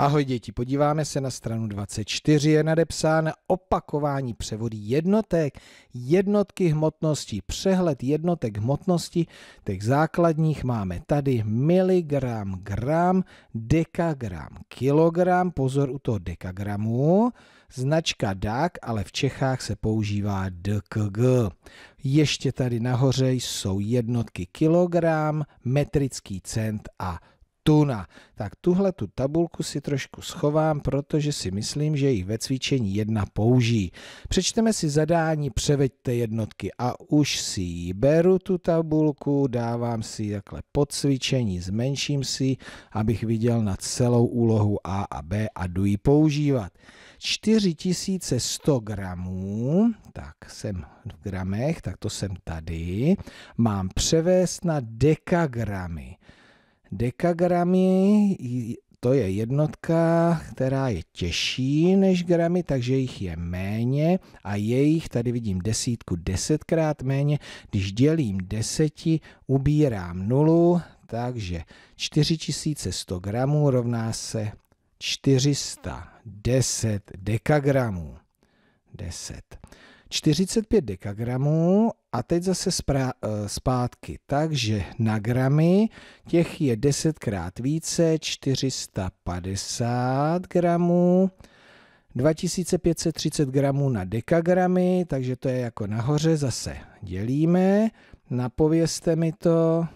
Ahoj děti, podíváme se na stranu 24, je nadepsáno opakování převodů jednotek, jednotky hmotnosti, přehled jednotek hmotnosti, těch základních máme tady miligram, gram, dekagram, kilogram, pozor u toho dekagramu, značka DAK, ale v Čechách se používá DKG. Ještě tady nahoře jsou jednotky kilogram, metrický cent a tuna. Tak tuhle tu tabulku si trošku schovám, protože si myslím, že ji ve cvičení jedna použijí. Přečteme si zadání, převeďte jednotky a už si ji beru tu tabulku, dávám si ji takhle pod cvičení, zmenším si, abych viděl na celou úlohu A a B a jdu ji používat. 4100 gramů, tak jsem v gramech, tak to jsem tady, mám převést na dekagramy. Dekagramy, to je jednotka, která je těžší než gramy, takže jich je méně a jejich, tady vidím desítku, desetkrát méně. Když dělím deseti, ubírám nulu, takže 4100 gramů rovná se 410 dekagramů. 10. 45 dekagramů a teď zase zpra- eh, zpátky. Takže na gramy těch je desetkrát více, 450 gramů. 2530 gramů na dekagramy, takže to je jako nahoře, zase dělíme, napovězte mi to,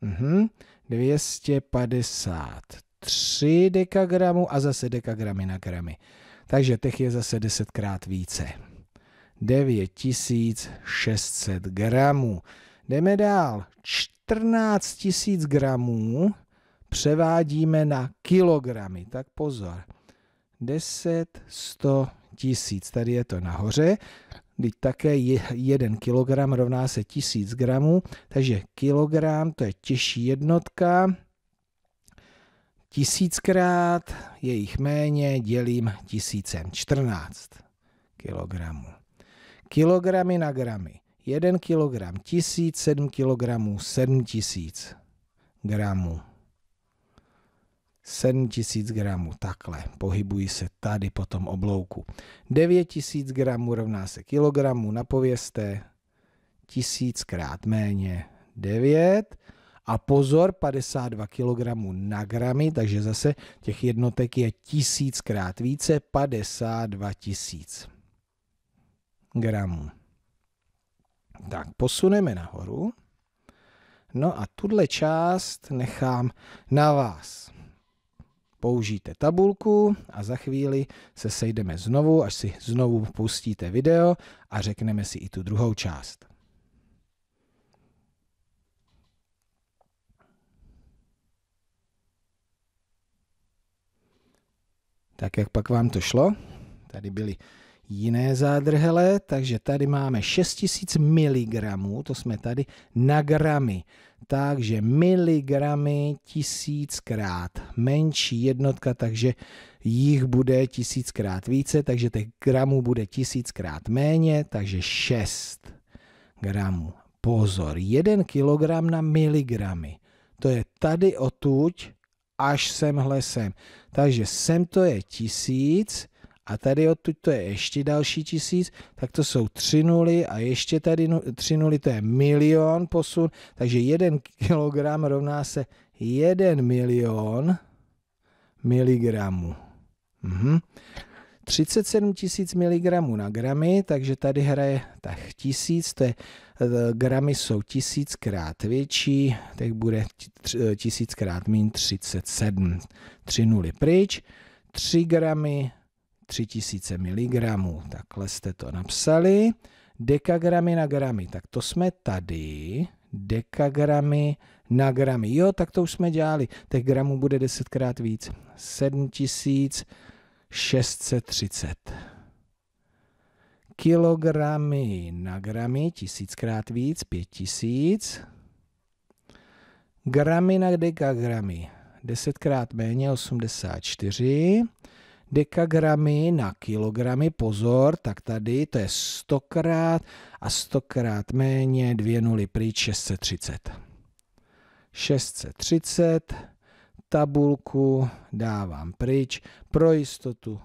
mhm. 253 dekagramů a zase dekagramy na gramy. Takže těch je zase desetkrát více. 9600 gramů. Jdeme dál. 14 000 gramů převádíme na kilogramy. Tak pozor. 10, 100 tisíc. Tady je to nahoře. Teď také 1 kilogram rovná se 1000 gramů, takže kilogram to je těžší jednotka. Tisíckrát je jich méně, dělím tisícem, 14 kilogramů. Kilogramy na gramy. 1 kilogram 1000, 7 kilogramů 7000 gramů. 7000 gramů, takhle, pohybují se tady po tom oblouku. 9000 gramů rovná se kilogramu, napověste, 1000 krát méně, 9. A pozor, 52 kg na gramy, takže zase těch jednotek je 1000 krát více, 52 000 gramů. Tak, posuneme nahoru. No a tuhle část nechám na vás. Použijte tabulku a za chvíli se sejdeme znovu, až si znovu pustíte video a řekneme si i tu druhou část. Tak jak pak vám to šlo? Tady byly jiné zádrhele, takže tady máme 6000 mg, to jsme tady na gramy. Takže miligramy tisíckrát menší jednotka, takže jich bude tisíckrát více, takže těch gramů bude tisíckrát méně, takže 6 gramů. Pozor, 1 kilogram na miligramy. To je tady otuď až semhle sem. Takže sem to je tisíc, a tady odtud to je ještě další tisíc, tak to jsou tři nuly a ještě tady tři nuly, to je milion posun, takže jeden kilogram rovná se jeden milion miligramů. Mhm. 37 tisíc miligramů na gramy, takže tady hraje tak tisíc, to je, e, gramy jsou tisíckrát větší, tak bude e, tisíckrát mín 37, tři nuly pryč, 3 gramy 3000 mg. Takhle jste to napsali. Dekagramy na gramy, tak to jsme tady. Dekagramy na gramy. Jo, tak to už jsme dělali. Těch gramů bude desetkrát víc. 7630. Kilogramy na gramy, tisíckrát víc, 5000. Gramy na dekagramy, desetkrát méně, 84 dekagramy na kilogramy. Pozor, tak tady to je 100krát a 100krát méně dvě nuly pryč 630. 630 tabulku dávám pryč. Pro jistotu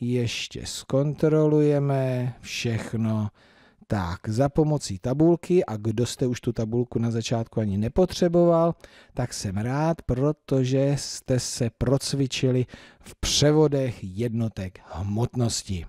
ještě zkontrolujeme všechno tak, za pomocí tabulky, a kdo jste už tu tabulku na začátku ani nepotřeboval, tak jsem rád, protože jste se procvičili v převodech jednotek hmotnosti.